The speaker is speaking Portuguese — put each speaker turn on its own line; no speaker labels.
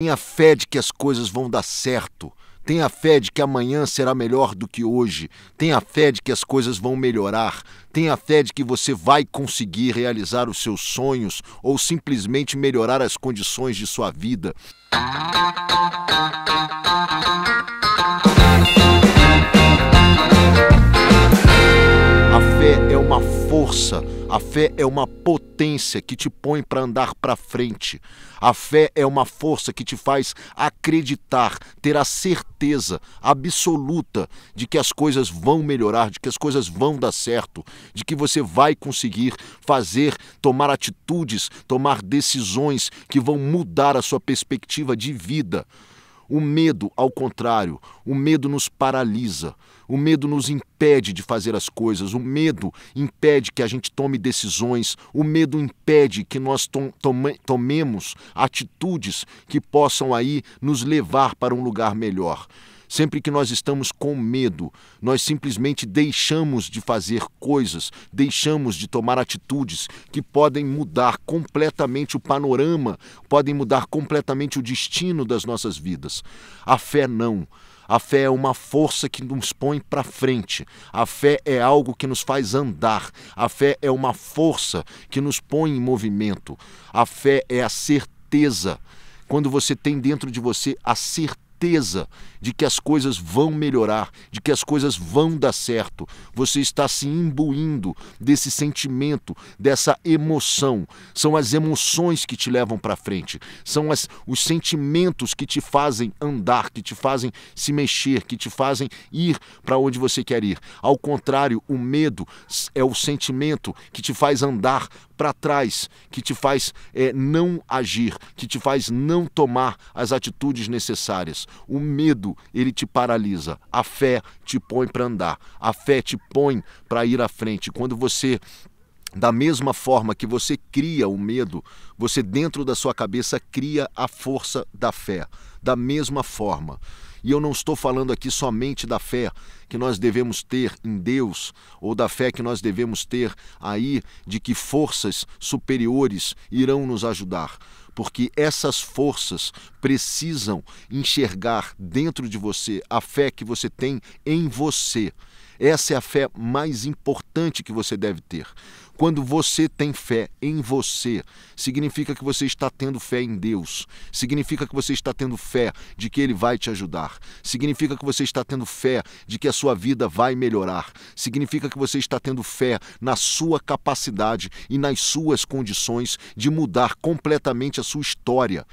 Tenha fé de que as coisas vão dar certo. Tenha fé de que amanhã será melhor do que hoje. Tenha fé de que as coisas vão melhorar. Tenha fé de que você vai conseguir realizar os seus sonhos ou simplesmente melhorar as condições de sua vida. A fé é uma força a fé é uma potência que te põe para andar para frente. A fé é uma força que te faz acreditar, ter a certeza absoluta de que as coisas vão melhorar, de que as coisas vão dar certo, de que você vai conseguir fazer, tomar atitudes, tomar decisões que vão mudar a sua perspectiva de vida. O medo, ao contrário, o medo nos paralisa, o medo nos impede de fazer as coisas, o medo impede que a gente tome decisões, o medo impede que nós tome tomemos atitudes que possam aí nos levar para um lugar melhor. Sempre que nós estamos com medo, nós simplesmente deixamos de fazer coisas, deixamos de tomar atitudes que podem mudar completamente o panorama, podem mudar completamente o destino das nossas vidas. A fé não. A fé é uma força que nos põe para frente. A fé é algo que nos faz andar. A fé é uma força que nos põe em movimento. A fé é a certeza. Quando você tem dentro de você a certeza certeza de que as coisas vão melhorar, de que as coisas vão dar certo. Você está se imbuindo desse sentimento, dessa emoção. São as emoções que te levam para frente, são as, os sentimentos que te fazem andar, que te fazem se mexer, que te fazem ir para onde você quer ir. Ao contrário, o medo é o sentimento que te faz andar para trás, que te faz é, não agir, que te faz não tomar as atitudes necessárias. O medo, ele te paralisa. A fé te põe para andar. A fé te põe para ir à frente. Quando você da mesma forma que você cria o medo, você dentro da sua cabeça cria a força da fé. Da mesma forma. E eu não estou falando aqui somente da fé que nós devemos ter em Deus ou da fé que nós devemos ter aí de que forças superiores irão nos ajudar porque essas forças precisam enxergar dentro de você a fé que você tem em você essa é a fé mais importante que você deve ter. Quando você tem fé em você, significa que você está tendo fé em Deus, significa que você está tendo fé de que Ele vai te ajudar, significa que você está tendo fé de que a sua vida vai melhorar, significa que você está tendo fé na sua capacidade e nas suas condições de mudar completamente a sua história.